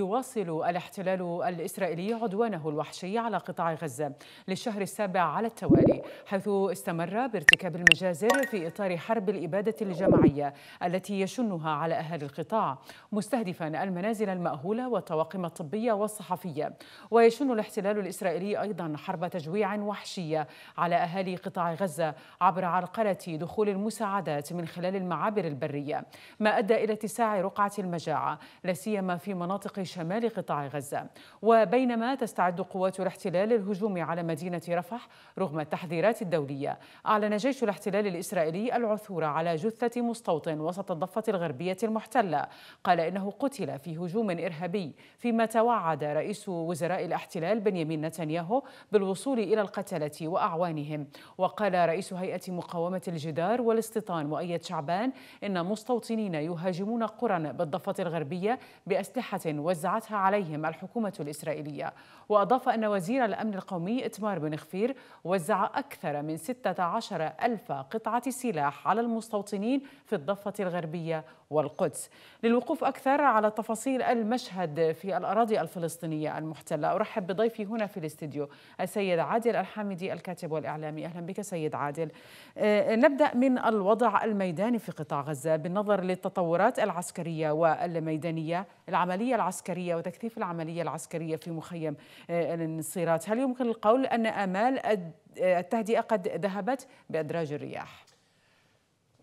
يواصل الاحتلال الإسرائيلي عدوانه الوحشي على قطاع غزة للشهر السابع على التوالي حيث استمر بارتكاب المجازر في إطار حرب الإبادة الجماعية التي يشنها على أهل القطاع مستهدفا المنازل المأهولة والطواقم الطبية والصحفية ويشن الاحتلال الإسرائيلي أيضا حرب تجويع وحشية على أهالي قطاع غزة عبر عرقلة دخول المساعدات من خلال المعابر البرية ما أدى إلى اتساع رقعة المجاعة لا سيما في مناطق شمال قطاع غزة وبينما تستعد قوات الاحتلال للهجوم على مدينة رفح رغم التحذيرات الدولية أعلن جيش الاحتلال الإسرائيلي العثور على جثة مستوطن وسط الضفة الغربية المحتلة قال إنه قتل في هجوم إرهابي فيما توعد رئيس وزراء الاحتلال بنيامين نتنياهو بالوصول إلى القتلة وأعوانهم وقال رئيس هيئة مقاومة الجدار والاستيطان مؤيد شعبان إن مستوطنين يهاجمون قرى بالضفة الغربية بأسلحة و وزعتها عليهم الحكومة الإسرائيلية وأضاف أن وزير الأمن القومي إتمار بن خفير وزع أكثر من 16 ألف قطعة سلاح على المستوطنين في الضفة الغربية والقدس للوقوف أكثر على تفاصيل المشهد في الأراضي الفلسطينية المحتلة أرحب بضيفي هنا في الاستديو السيد عادل الحامدي الكاتب والإعلامي أهلا بك سيد عادل آه، نبدأ من الوضع الميداني في قطاع غزة بالنظر للتطورات العسكرية والميدانية العملية العسكرية العسكرية وتكثيف العملية العسكرية في مخيم آه، النصيرات هل يمكن القول أن آمال آه، التهدئة قد ذهبت بأدراج الرياح؟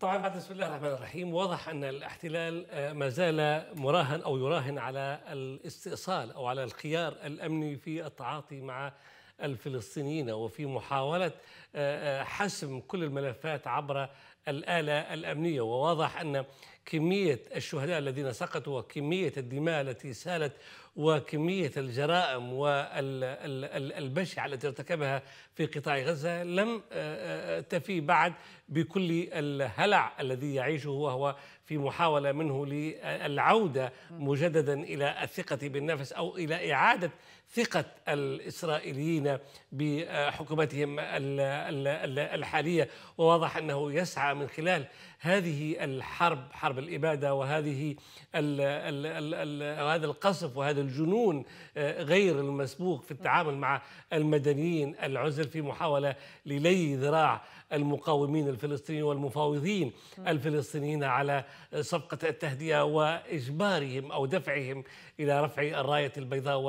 طبعا بعد بسم الله الرحمن الرحيم واضح ان الاحتلال آه، ما زال مراهن او يراهن على الاستئصال او على الخيار الامني في التعاطي مع الفلسطينيين وفي محاوله حسم كل الملفات عبر الآلة الأمنية وواضح أن كمية الشهداء الذين سقطوا وكمية الدماء التي سالت وكمية الجرائم والبشعة التي ارتكبها في قطاع غزة لم آه، آه، تفي بعد بكل الهلع الذي يعيشه وهو في محاولة منه للعودة مجددا إلى الثقة بالنفس أو إلى إعادة ثقة الإسرائيليين بحكومتهم الحالية وواضح أنه يسعى من خلال هذه الحرب حرب الإبادة وهذه هذا القصف وهذا الجنون آه، غير المسبوق في التعامل مع المدنيين العزل في محاولة للي ذراع المقاومين الفلسطينيين والمفاوضين الفلسطينيين على صفقة التهدئة وإجبارهم أو دفعهم إلى رفع الراية البيضاء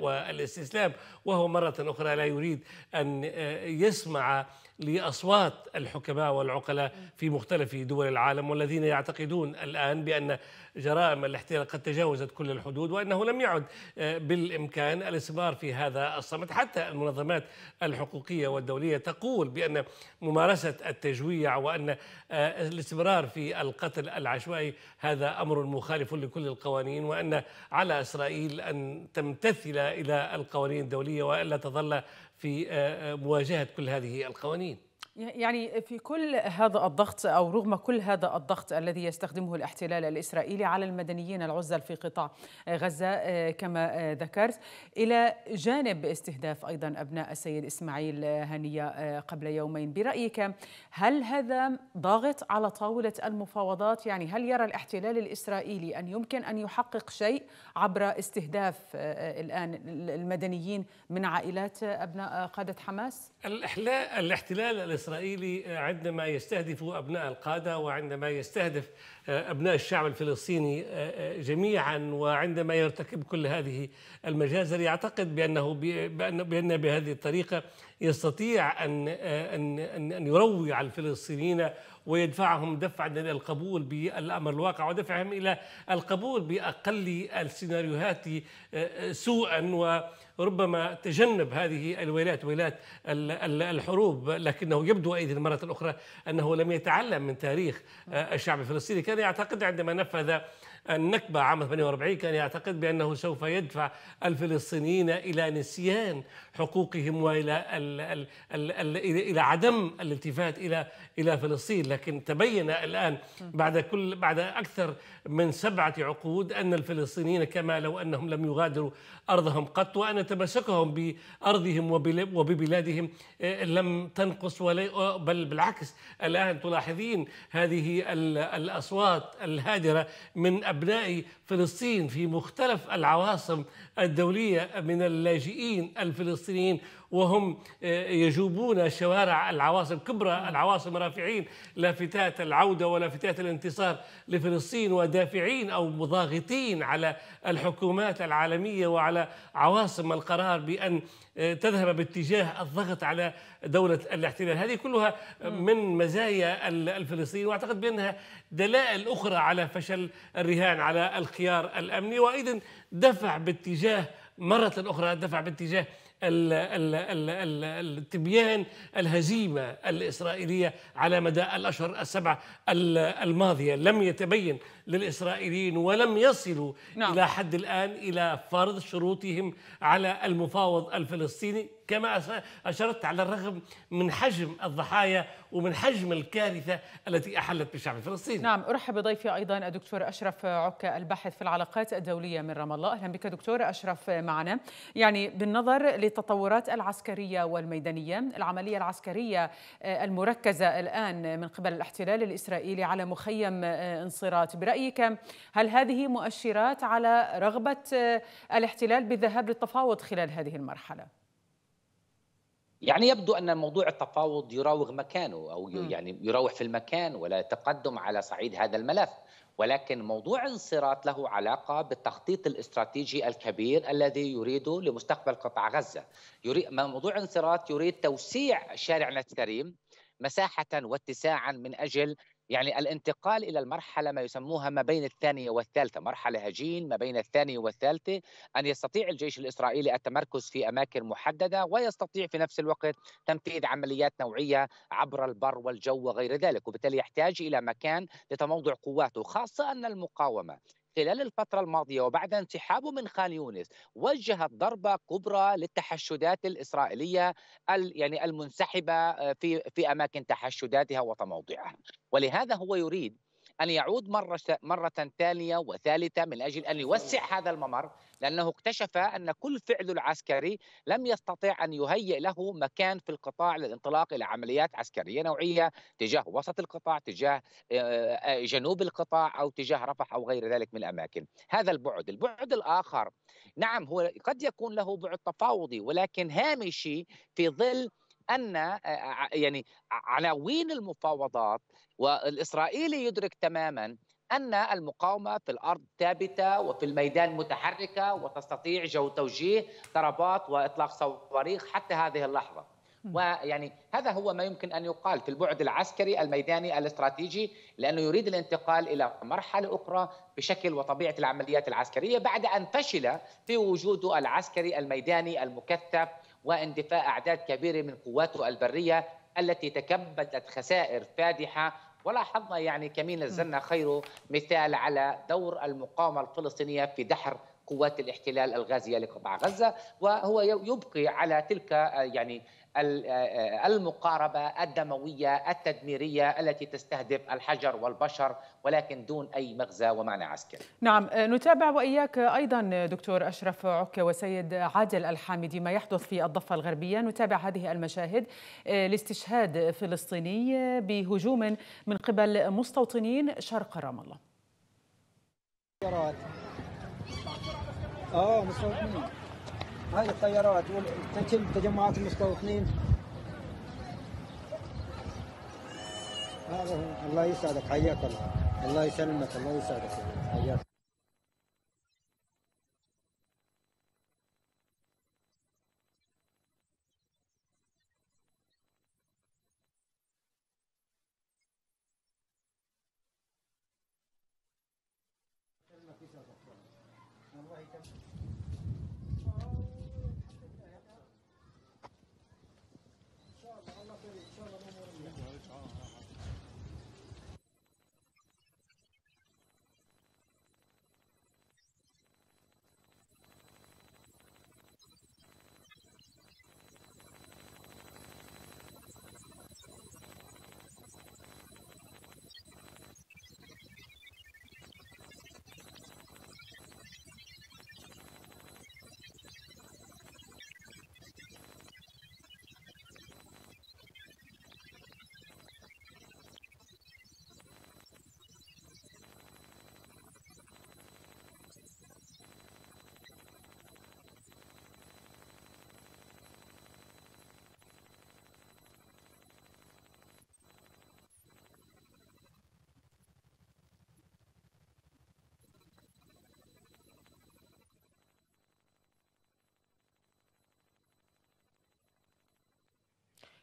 والاستسلام وهو مرة أخرى لا يريد أن يسمع لاصوات الحكماء والعقلاء في مختلف دول العالم والذين يعتقدون الان بان جرائم الاحتلال قد تجاوزت كل الحدود وأنه لم يعد آه، بالإمكان الاستمرار في هذا الصمت حتى المنظمات الحقوقية والدولية تقول بأن ممارسة التجويع وأن آه، الاستمرار في القتل العشوائي هذا أمر مخالف لكل القوانين وأن على إسرائيل أن تمتثل إلى القوانين الدولية وألا تظل في آه، مواجهة كل هذه القوانين يعني في كل هذا الضغط او رغم كل هذا الضغط الذي يستخدمه الاحتلال الاسرائيلي على المدنيين العزل في قطاع غزه آه، كما آه، ذكرت الى جانب استهداف ايضا ابناء السيد اسماعيل آه، هنيه قبل يومين برايك هل هذا ضاغط على طاوله المفاوضات يعني هل يرى الاحتلال الاسرائيلي ان يمكن ان يحقق شيء عبر استهداف الان المدنيين من عائلات ابناء قاده حماس؟ الاحتلال الاسرائيلي عندما يستهدف ابناء القاده وعندما يستهدف آه، أبناء الشعب الفلسطيني آه، آه، جميعا وعندما يرتكب كل هذه المجازر يعتقد بأنه بأن بهذه الطريقة يستطيع أن أن أن يروع الفلسطينيين ويدفعهم دفعا الى القبول بالامر الواقع ودفعهم الى القبول باقل السيناريوهات سوءا وربما تجنب هذه الويلات ويلات الحروب لكنه يبدو ايضا مره اخرى انه لم يتعلم من تاريخ الشعب الفلسطيني كان يعتقد عندما نفذ النكبة عام 48 كان يعتقد بأنه سوف يدفع الفلسطينيين إلى نسيان حقوقهم وإلى الـ الـ الـ الـ إلى عدم الالتفات إلى الى فلسطين لكن تبين الان بعد كل بعد اكثر من سبعه عقود ان الفلسطينيين كما لو انهم لم يغادروا ارضهم قط وان تمسكهم بارضهم وببلادهم آه، لم تنقص ولا بل بالعكس الان تلاحظين هذه الاصوات الهادره من ابناء فلسطين في مختلف العواصم الدولية من اللاجئين الفلسطينيين وهم آه، يجوبون شوارع العواصم كبرى العواصم رافعين لافتات العودة ولافتات الانتصار لفلسطين ودافعين أو مضاغطين على الحكومات العالمية وعلى عواصم القرار بأن آه، تذهب باتجاه الضغط على دولة الاحتلال هذه كلها من مزايا الفلسطينيين وأعتقد بأنها دلائل أخرى على فشل الرهان على الخيار الأمني وأيضا دفع باتجاه مرة أخرى دفع باتجاه التبيان الهزيمة الإسرائيلية على مدى الأشهر السبعة الماضية لم يتبين للإسرائيليين ولم يصلوا نعم. إلى حد الآن إلى فرض شروطهم على المفاوض الفلسطيني كما أشرت على الرغم من حجم الضحايا ومن حجم الكارثة التي أحلت بالشعب الفلسطيني نعم أرحب بضيفي أيضا الدكتور أشرف عكا الباحث في العلاقات الدولية من رام الله أهلا بك دكتور أشرف معنا يعني بالنظر للتطورات العسكرية والميدانية العملية العسكرية آه، المركزة الآن من قبل الاحتلال الإسرائيلي على مخيم آه، انصرات برأيك هل هذه مؤشرات على رغبة آه، الاحتلال بالذهاب للتفاوض خلال هذه المرحلة؟ يعني يبدو ان موضوع التفاوض يراوغ مكانه او يعني يراوح في المكان ولا تقدم على صعيد هذا الملف ولكن موضوع الصراط له علاقه بالتخطيط الاستراتيجي الكبير الذي يريده لمستقبل قطاع غزه يريد موضوع الانصراط يريد توسيع شارع الكريم مساحه واتساعا من اجل يعني الانتقال الى المرحله ما يسموها ما بين الثانيه والثالثه، مرحله هجين ما بين الثانيه والثالثه، ان يستطيع الجيش الاسرائيلي التمركز في اماكن محدده ويستطيع في نفس الوقت تنفيذ عمليات نوعيه عبر البر والجو وغير ذلك، وبالتالي يحتاج الى مكان لتموضع قواته، خاصه ان المقاومه خلال الفترة الماضية وبعد انسحابه من خان يونس وجهت ضربة كبرى للتحشدات الإسرائيلية يعني المنسحبة آه، في في أماكن تحشداتها وتموضعها ولهذا هو يريد ان يعود مره مره ثانيه وثالثه من اجل ان يوسع هذا الممر لانه اكتشف ان كل فعل العسكري لم يستطع ان يهيئ له مكان في القطاع للانطلاق الى عمليات عسكريه نوعيه تجاه وسط القطاع تجاه جنوب القطاع او تجاه رفح او غير ذلك من الاماكن هذا البعد البعد الاخر نعم هو قد يكون له بعد تفاوضي ولكن هامشي في ظل ان يعني عناوين المفاوضات والاسرائيلي يدرك تماما ان المقاومه في الارض ثابته وفي الميدان متحركه وتستطيع جو توجيه ضربات واطلاق صواريخ حتى هذه اللحظه. ويعني هذا هو ما يمكن ان يقال في البعد العسكري الميداني الاستراتيجي لانه يريد الانتقال الى مرحله اخرى بشكل وطبيعه العمليات العسكريه بعد ان فشل في وجوده العسكري الميداني المكثف واندفاع اعداد كبيره من قواته البريه التي تكبدت خسائر فادحه ولاحظنا يعني كمين الزنا خيره مثال على دور المقاومه الفلسطينيه في دحر قوات الاحتلال الغازيه لقطاع غزه وهو يبقي على تلك يعني المقاربه الدمويه التدميريه التي تستهدف الحجر والبشر ولكن دون اي مغزى ومعنى عسكري. نعم آه، نتابع واياك ايضا آه، دكتور اشرف عكا وسيد عادل الحامدي ما يحدث في الضفه الغربيه، نتابع هذه المشاهد آه، لاستشهاد فلسطيني بهجوم من قبل مستوطنين شرق رام الله. هاي الطيارات والتجمعات تجمعات المستوطنين هذا الله يسعدك حياك الله الله يسلمك الله يسعدك حياك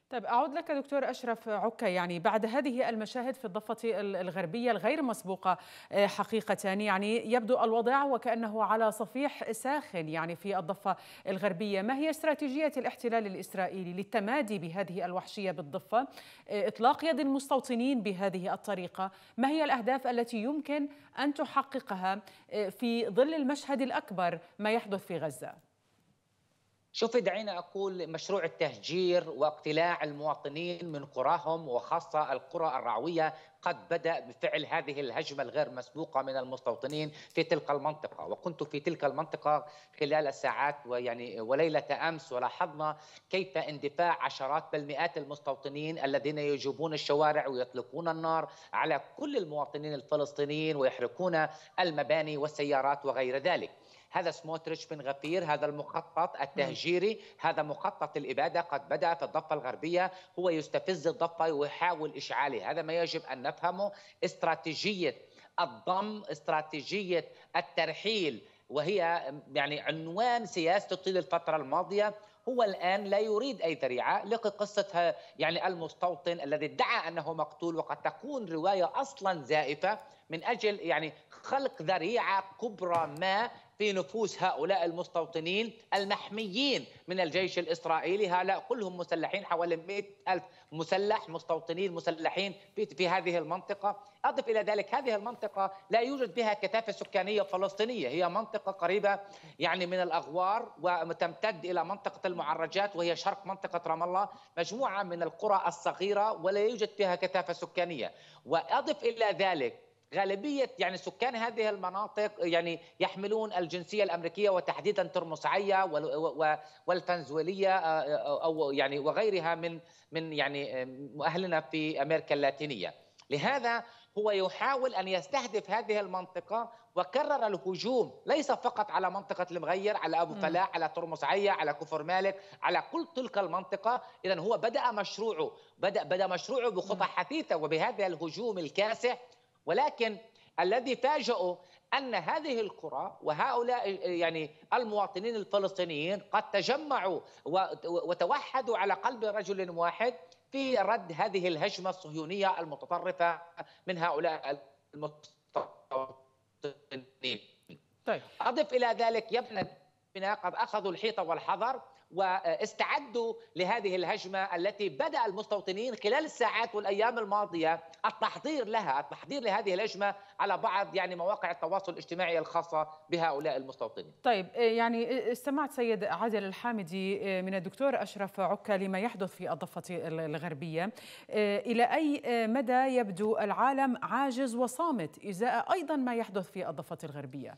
طيب أعود لك دكتور أشرف عكا يعني بعد هذه المشاهد في الضفة الغربية الغير مسبوقة آه، حقيقة يعني يبدو الوضع وكأنه على صفيح ساخن يعني في الضفة الغربية ما هي استراتيجية الاحتلال الإسرائيلي للتمادي بهذه الوحشية بالضفة آه، إطلاق يد المستوطنين بهذه الطريقة ما هي الأهداف التي يمكن أن تحققها آه، في ظل المشهد الأكبر ما يحدث في غزة شوفي دعينا أقول مشروع التهجير واقتلاع المواطنين من قراهم وخاصة القرى الرعوية قد بدأ بفعل هذه الهجمة الغير مسبوقة من المستوطنين في تلك المنطقة وكنت في تلك المنطقة خلال الساعات ويعني وليلة أمس ولاحظنا كيف اندفاع عشرات بل مئات المستوطنين الذين يجوبون الشوارع ويطلقون النار على كل المواطنين الفلسطينيين ويحرقون المباني والسيارات وغير ذلك هذا سموتريتش بن غفير هذا المخطط التهجيري هذا مخطط الإبادة قد بدأ في الضفة الغربية هو يستفز الضفة ويحاول إشعاله هذا ما يجب أن نفهمه استراتيجية الضم استراتيجية الترحيل وهي يعني عنوان سياسته طيل الفترة الماضية هو الآن لا يريد أي ذريعة لقي قصة يعني المستوطن الذي ادعى أنه مقتول وقد تكون رواية أصلا زائفة من أجل يعني خلق ذريعة كبرى ما في نفوس هؤلاء المستوطنين المحميين من الجيش الإسرائيلي هؤلاء كلهم مسلحين حوالي 100 ألف مسلح مستوطنين مسلحين في, في هذه المنطقة أضف إلى ذلك هذه المنطقة لا يوجد بها كثافة سكانية فلسطينية هي منطقة قريبة يعني من الأغوار وتمتد إلى منطقة المعرجات وهي شرق منطقة رام الله مجموعة من القرى الصغيرة ولا يوجد فيها كثافة سكانية وأضف إلى ذلك غالبيه يعني سكان هذه المناطق يعني يحملون الجنسيه الامريكيه وتحديدا ترمسعيه والفنزويليه آه، آه، او يعني وغيرها من من يعني اهلنا في امريكا اللاتينيه لهذا هو يحاول ان يستهدف هذه المنطقه وكرر الهجوم ليس فقط على منطقه المغير على ابو فلاح على ترمسعيه على كفر مالك على كل تلك المنطقه اذا هو بدا مشروعه بدا بدا مشروعه بخطى حثيثه وبهذا الهجوم الكاسح ولكن الذي فاجأه أن هذه القرى وهؤلاء يعني المواطنين الفلسطينيين قد تجمعوا وتوحدوا على قلب رجل واحد في رد هذه الهجمة الصهيونية المتطرفة من هؤلاء المستوطنين طيب. أضف إلى ذلك يبنى قد أخذوا الحيطة والحذر واستعدوا لهذه الهجمة التي بدأ المستوطنين خلال الساعات والأيام الماضية التحضير لها التحضير لهذه الهجمة على بعض يعني مواقع التواصل الاجتماعي الخاصة بهؤلاء المستوطنين طيب آه، يعني آه، استمعت سيد عادل الحامدي آه، من الدكتور أشرف عكا لما يحدث في الضفة الغربية إلى أي مدى يبدو العالم عاجز وصامت إزاء أيضا ما يحدث في الضفة الغربية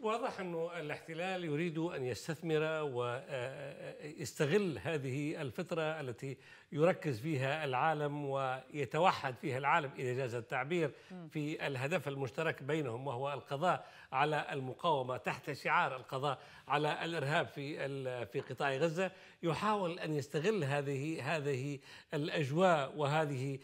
واضح أنه الاحتلال يريد أن يستثمر ويستغل هذه الفترة التي يركز فيها العالم ويتوحد فيها العالم إذا جاز التعبير في الهدف المشترك بينهم وهو القضاء على المقاومه تحت شعار القضاء على الارهاب في في قطاع غزه يحاول ان يستغل هذه هذه الاجواء وهذه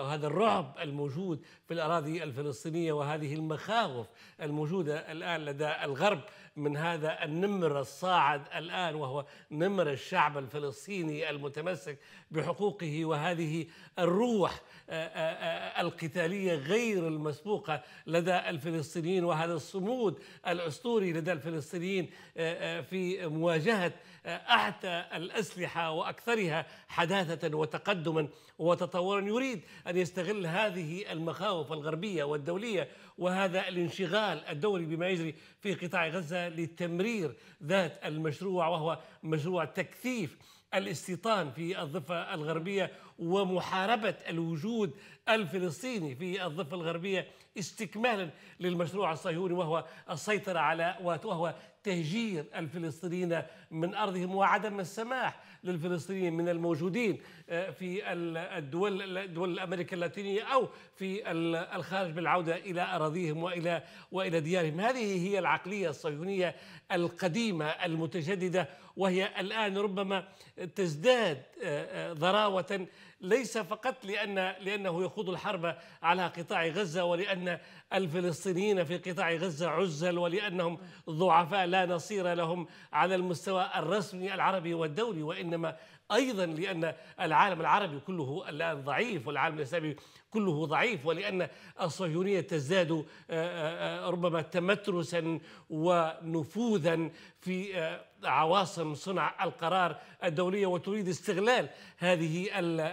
وهذا الرعب الموجود في الاراضي الفلسطينيه وهذه المخاوف الموجوده الان لدى الغرب من هذا النمر الصاعد الآن وهو نمر الشعب الفلسطيني المتمسك بحقوقه وهذه الروح آه، آه، آه، القتالية غير المسبوقة لدى الفلسطينيين وهذا الصمود الأسطوري لدى الفلسطينيين في مواجهة أحدى الأسلحة وأكثرها حداثة وتقدما وتطورا يريد أن يستغل هذه المخاوف الغربية والدولية وهذا الانشغال الدولي بما يجري في قطاع غزة لتمرير ذات المشروع وهو مشروع تكثيف الاستيطان في الضفة الغربية ومحاربة الوجود الفلسطيني في الضفة الغربية استكمالا للمشروع الصهيوني وهو السيطرة على وهو تهجير الفلسطينيين من أرضهم وعدم السماح للفلسطينيين من الموجودين آه، في الدول الدول الامريكا اللاتينية أو في الخارج بالعودة إلى أراضيهم وإلى وإلى ديارهم هذه هي العقلية الصهيونية القديمة المتجددة وهي الآن ربما تزداد ضراوة آه، آه، ليس فقط لأن لأنه يخوض الحرب على قطاع غزة ولأن الفلسطينيين في قطاع غزة عزل ولأنهم ضعفاء لا نصير لهم على المستوى الرسمي العربي والدولي وإنما ايضا لان العالم العربي كله الان ضعيف والعالم الاسلامي كله ضعيف ولان الصهيونيه تزداد آه، ربما تمترسا ونفوذا في عواصم صنع القرار الدولية وتريد استغلال هذه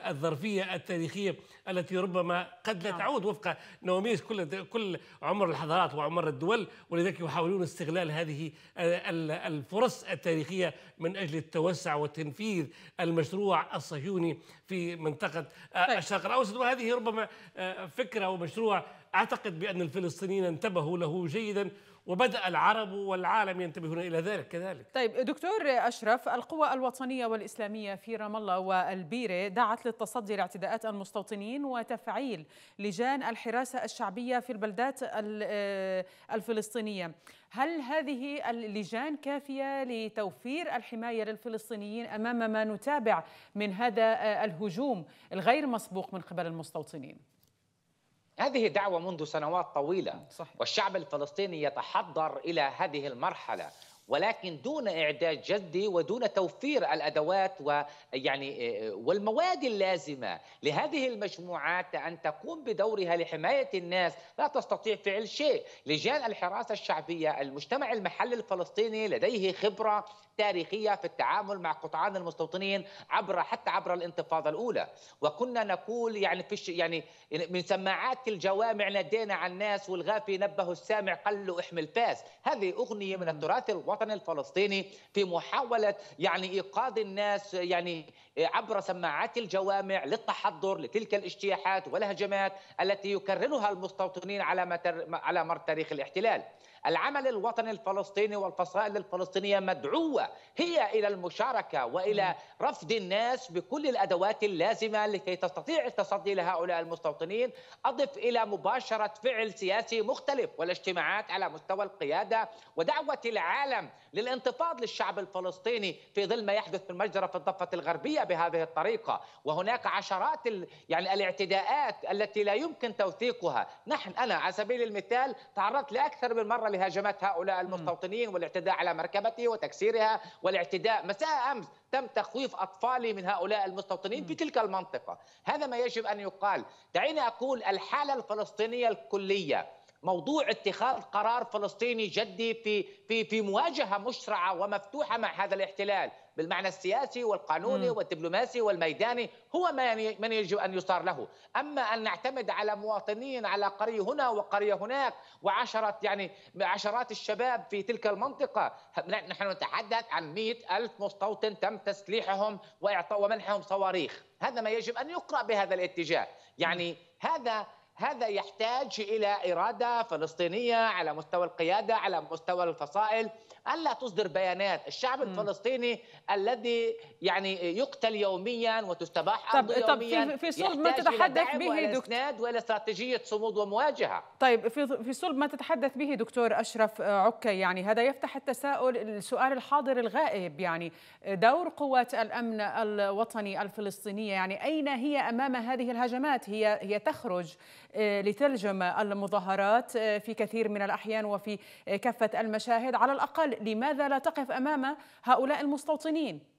الظرفية التاريخية التي ربما قد لا نعم. تعود وفق نواميس كل كل عمر الحضارات وعمر الدول ولذلك يحاولون استغلال هذه الفرص التاريخية من أجل التوسع وتنفيذ المشروع الصهيوني في منطقة طيب. الشرق الأوسط وهذه ربما آه، فكرة ومشروع أعتقد بأن الفلسطينيين انتبهوا له جيدا وبدأ العرب والعالم ينتبهون إلى ذلك كذلك طيب دكتور أشرف القوى الوطنية والإسلامية في رام الله والبيرة دعت للتصدي لاعتداءات المستوطنين وتفعيل لجان الحراسة الشعبية في البلدات آه، الفلسطينية هل هذه اللجان كافية لتوفير الحماية للفلسطينيين أمام ما نتابع من هذا آه، الهجوم الغير مسبوق من قبل المستوطنين؟ هذه دعوة منذ سنوات طويلة صحيح. والشعب الفلسطيني يتحضر إلى هذه المرحلة ولكن دون اعداد جدي ودون توفير الادوات ويعني آه، آه، والمواد اللازمه لهذه المجموعات ان تقوم بدورها لحمايه الناس لا تستطيع فعل شيء، لجان الحراسه الشعبيه المجتمع المحلي الفلسطيني لديه خبره تاريخيه في التعامل مع قطعان المستوطنين عبر حتى عبر الانتفاضه الاولى، وكنا نقول يعني فيش يعني من سماعات الجوامع نادينا على الناس والغافي نبه السامع قال له احمل فاس هذه اغنيه من التراث الوطني الوطن الفلسطيني في محاولة يعني إيقاظ الناس يعني عبر سماعات الجوامع للتحضر لتلك الاجتياحات والهجمات التي يكررها المستوطنين على على مر تاريخ الاحتلال العمل الوطني الفلسطيني والفصائل الفلسطينية مدعوة هي إلى المشاركة وإلى رفض الناس بكل الأدوات اللازمة لكي تستطيع التصدي لهؤلاء المستوطنين أضف إلى مباشرة فعل سياسي مختلف والاجتماعات على مستوى القيادة ودعوة العالم للانتفاض للشعب الفلسطيني في ظل ما يحدث في المجزرة في الضفة الغربية بهذه الطريقة وهناك عشرات يعني الاعتداءات التي لا يمكن توثيقها نحن أنا على سبيل المثال تعرضت لأكثر من مرة لهجمات هؤلاء المستوطنين والاعتداء على مركبتي وتكسيرها والاعتداء مساء امس تم تخويف اطفالي من هؤلاء المستوطنين في تلك المنطقه هذا ما يجب ان يقال دعيني اقول الحاله الفلسطينيه الكليه موضوع اتخاذ قرار فلسطيني جدي في في في مواجهه مشرعه ومفتوحه مع هذا الاحتلال بالمعنى السياسي والقانوني م. والدبلوماسي والميداني هو ما من يجب ان يصار له، اما ان نعتمد على مواطنين على قريه هنا وقريه هناك وعشرة يعني عشرات الشباب في تلك المنطقه، نحن نتحدث عن مئة ألف مستوطن تم تسليحهم وإعطاء ومنحهم صواريخ، هذا ما يجب ان يقرا بهذا الاتجاه، يعني هذا هذا يحتاج الى اراده فلسطينيه على مستوى القياده على مستوى الفصائل الا تصدر بيانات الشعب الفلسطيني الذي يعني يقتل يوميا وتستباح طب يوميا طب في, في صلب ما تتحدث به دكتور ولا استراتيجيه صمود ومواجهه طيب في في صلب ما تتحدث به دكتور اشرف آه، عكا يعني هذا يفتح التساؤل السؤال الحاضر الغائب يعني دور قوات الامن الوطني الفلسطينيه يعني اين هي امام هذه الهجمات هي هي تخرج آه، لتلجم المظاهرات آه، في كثير من الاحيان وفي كافه المشاهد على الاقل الدول لماذا لا تقف أمام هؤلاء المستوطنين؟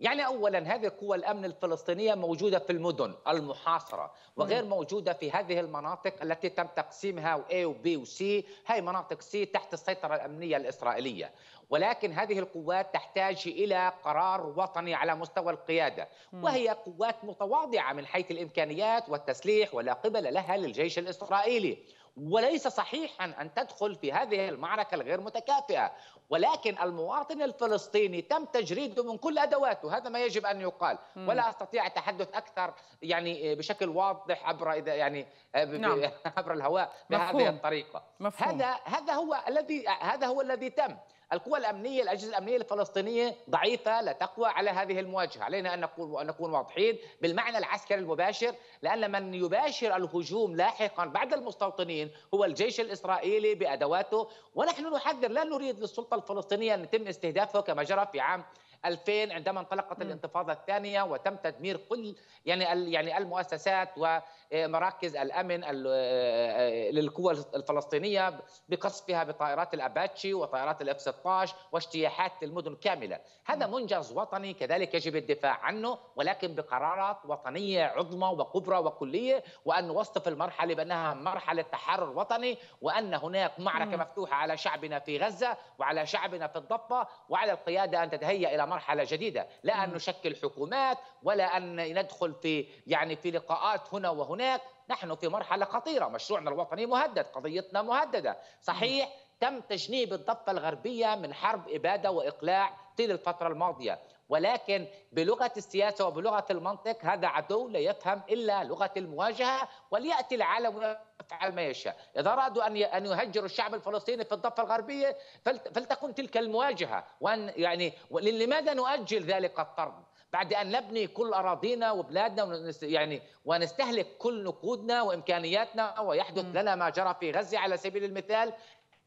يعني اولا هذه قوى الامن الفلسطينيه موجوده في المدن المحاصره وغير موجوده في هذه المناطق التي تم تقسيمها A وبي وسي هي مناطق سي تحت السيطره الامنيه الاسرائيليه ولكن هذه القوات تحتاج الى قرار وطني على مستوى القياده وهي قوات متواضعه من حيث الامكانيات والتسليح ولا قبل لها للجيش الاسرائيلي وليس صحيحا أن تدخل في هذه المعركة الغير متكافئة ولكن المواطن الفلسطيني تم تجريده من كل أدواته هذا ما يجب أن يقال ولا أستطيع التحدث أكثر يعني بشكل واضح عبر إذا يعني نعم. عبر الهواء بهذه الطريقة مفهوم. هذا هذا هو الذي هذا هو الذي تم القوى الامنيه الاجهزه الامنيه الفلسطينيه ضعيفه لا تقوى على هذه المواجهه، علينا ان نكون واضحين بالمعنى العسكري المباشر لان من يباشر الهجوم لاحقا بعد المستوطنين هو الجيش الاسرائيلي بادواته ونحن نحذر لا نريد للسلطه الفلسطينيه ان يتم استهدافها كما جرى في عام 2000 عندما انطلقت الانتفاضه الثانيه وتم تدمير كل يعني يعني المؤسسات ومراكز الامن آه، للقوى الفلسطينيه بقصفها بطائرات الاباتشي وطائرات الاف 16 واجتياحات المدن كامله، هذا منجز وطني كذلك يجب الدفاع عنه ولكن بقرارات وطنيه عظمى وكبرى وكليه وان نوصف المرحله بانها مرحله تحرر وطني وان هناك معركه مفتوحه على شعبنا في غزه وعلى شعبنا في الضفه وعلى القياده ان تتهيأ الى مرحله جديده لا ان نشكل حكومات ولا ان ندخل في يعني في لقاءات هنا وهناك نحن في مرحله خطيره مشروعنا الوطني مهدد قضيتنا مهدده صحيح تم تجنيب الضفه الغربيه من حرب اباده واقلاع طيل الفتره الماضيه ولكن بلغه السياسه وبلغه المنطق هذا عدو لا يفهم الا لغه المواجهه ولياتي العالم ويفعل ما يشاء، اذا ارادوا ان ان يهجروا الشعب الفلسطيني في الضفه الغربيه فلتكن تلك المواجهه وان يعني لماذا نؤجل ذلك الطرد؟ بعد ان نبني كل اراضينا وبلادنا يعني ونستهلك كل نقودنا وامكانياتنا ويحدث لنا ما جرى في غزه على سبيل المثال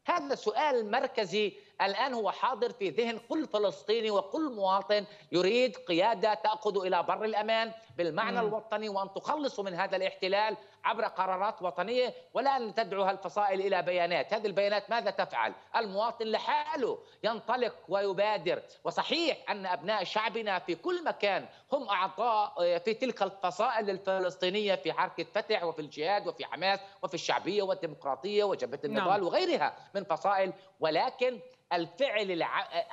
هذا سؤال مركزي الآن هو حاضر في ذهن كل فلسطيني وكل مواطن يريد قيادة تأخذه إلى بر الأمان بالمعنى م. الوطني وأن تخلصه من هذا الاحتلال عبر قرارات وطنيه ولا ان تدعو هالفصائل الى بيانات، هذه البيانات ماذا تفعل؟ المواطن لحاله ينطلق ويبادر، وصحيح ان ابناء شعبنا في كل مكان هم اعضاء آه، في تلك الفصائل الفلسطينيه في حركه فتح وفي الجهاد وفي حماس وفي الشعبيه والديمقراطيه وجبهه نعم. النضال نعم. وغيرها من فصائل ولكن الفعل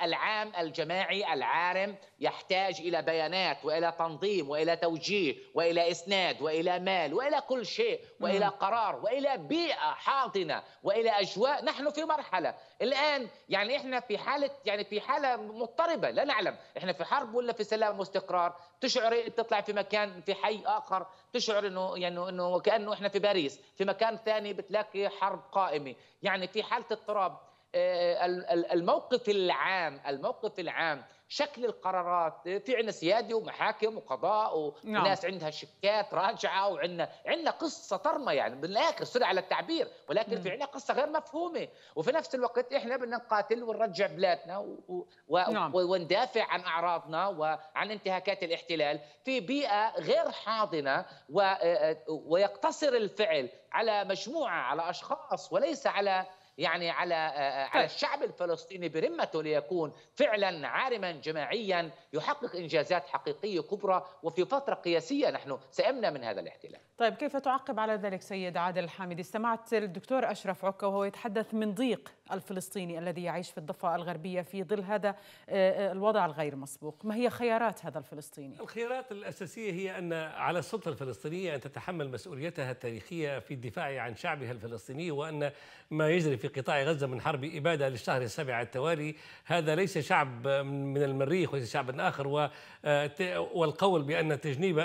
العام الجماعي العارم يحتاج الى بيانات والى تنظيم والى توجيه والى اسناد والى مال والى كل شيء والى قرار والى بيئه حاضنه والى اجواء نحن في مرحله الان يعني احنا في حاله يعني في حاله مضطربه لا نعلم احنا في حرب ولا في سلام واستقرار تشعري إيه؟ تطلع في مكان في حي اخر تشعر انه يعني انه كانه احنا في باريس في مكان ثاني بتلاقي حرب قائمه يعني في حاله اضطراب آه، الموقف العام الموقف العام شكل القرارات آه، في عندنا سيادي ومحاكم وقضاء نعم. وناس نعم. عندها شيكات راجعه وعندنا عندنا قصه طرمه يعني بالاخر سوري على التعبير ولكن مم. في عندنا قصه غير مفهومه وفي نفس الوقت احنا بدنا نقاتل ونرجع بلادنا و... و... نعم. وندافع عن اعراضنا وعن انتهاكات الاحتلال في بيئه غير حاضنه و... آه، ويقتصر الفعل على مجموعه على اشخاص وليس على يعني على آه، آه، على طيب. الشعب الفلسطيني برمته ليكون فعلا عارما جماعيا يحقق انجازات حقيقيه كبرى وفي فتره قياسيه نحن سئمنا من هذا الاحتلال. طيب كيف تعقب على ذلك سيد عادل الحامدي؟ استمعت الدكتور اشرف عكا وهو يتحدث من ضيق الفلسطيني الذي يعيش في الضفة الغربية في ظل هذا آه، آه، الوضع الغير مسبوق ما هي خيارات هذا الفلسطيني؟ الخيارات الأساسية هي أن على السلطة الفلسطينية أن تتحمل مسؤوليتها التاريخية في الدفاع عن شعبها الفلسطيني وأن ما يجري في قطاع غزة من حرب إبادة للشهر السابع التوالي هذا ليس شعب من المريخ وليس شعب آخر آه، والقول بأن تجنيب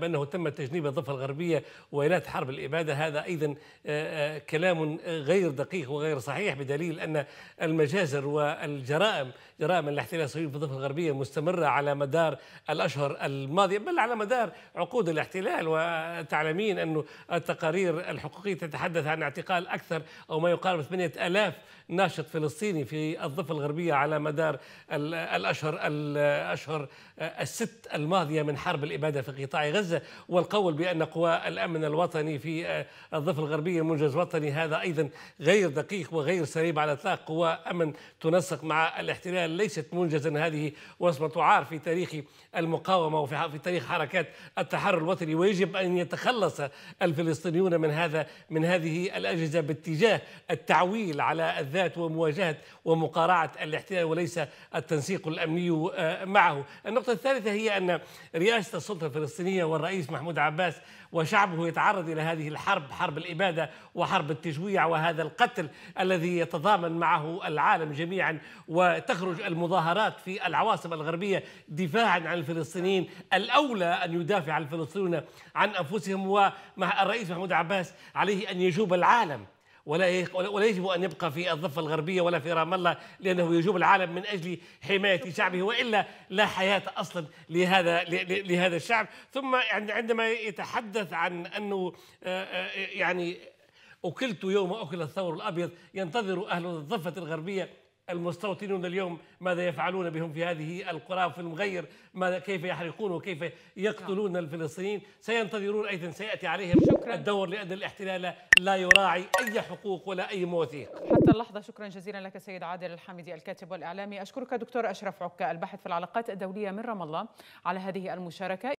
بأنه تم تجنيب الضفة الغربية ويلات حرب الإبادة هذا أيضا كلام غير دقيق وغير صحيح بدليل دليل أن المجازر والجرائم جرائم الاحتلال الصهيوني في الضفة الغربية مستمرة على مدار الأشهر الماضية بل على مدار عقود الاحتلال وتعلمين أن التقارير الحقوقية تتحدث عن اعتقال أكثر أو ما يقارب 8000 ناشط فلسطيني في الضفة الغربية على مدار الأشهر الأشهر الست الماضية من حرب الإبادة في قطاع غزة والقول بأن قوى الأمن الوطني في الضفة الغربية منجز وطني هذا أيضا غير دقيق وغير سليم على الإطلاق قوى أمن تنسق مع الاحتلال ليست منجزا هذه وصمة عار في تاريخ المقاومة وفي تاريخ حركات التحرر الوطني ويجب أن يتخلص الفلسطينيون من هذا من هذه الأجهزة باتجاه التعويل على الذات محاذاة ومواجهة ومقارعة الاحتلال وليس التنسيق الأمني آه، معه النقطة الثالثة هي أن رئاسة السلطة الفلسطينية والرئيس محمود عباس وشعبه يتعرض إلى هذه الحرب حرب الإبادة وحرب التجويع وهذا القتل الذي يتضامن معه العالم جميعا وتخرج المظاهرات في العواصم الغربية دفاعا عن الفلسطينيين الأولى أن يدافع الفلسطينيون عن أنفسهم والرئيس محمود عباس عليه أن يجوب العالم ولا ولا يجب ان يبقى في الضفه الغربيه ولا في رام الله لانه يجوب العالم من اجل حمايه شعبه والا لا حياه اصلا لهذا لهذا الشعب ثم عندما يتحدث عن انه يعني أكلت يوم أكل الثور الأبيض ينتظر أهل الضفة الغربية المستوطنون اليوم ماذا يفعلون بهم في هذه القرى في المغير ماذا كيف يحرقون وكيف يقتلون الفلسطينيين سينتظرون أيضا سيأتي عليهم شكرا. الدور لأن الاحتلال لا يراعي أي حقوق ولا أي مواثيق حتى اللحظة شكرا جزيلا لك سيد عادل الحامدي الكاتب والإعلامي أشكرك دكتور أشرف عكا الباحث في العلاقات الدولية من رام الله على هذه المشاركة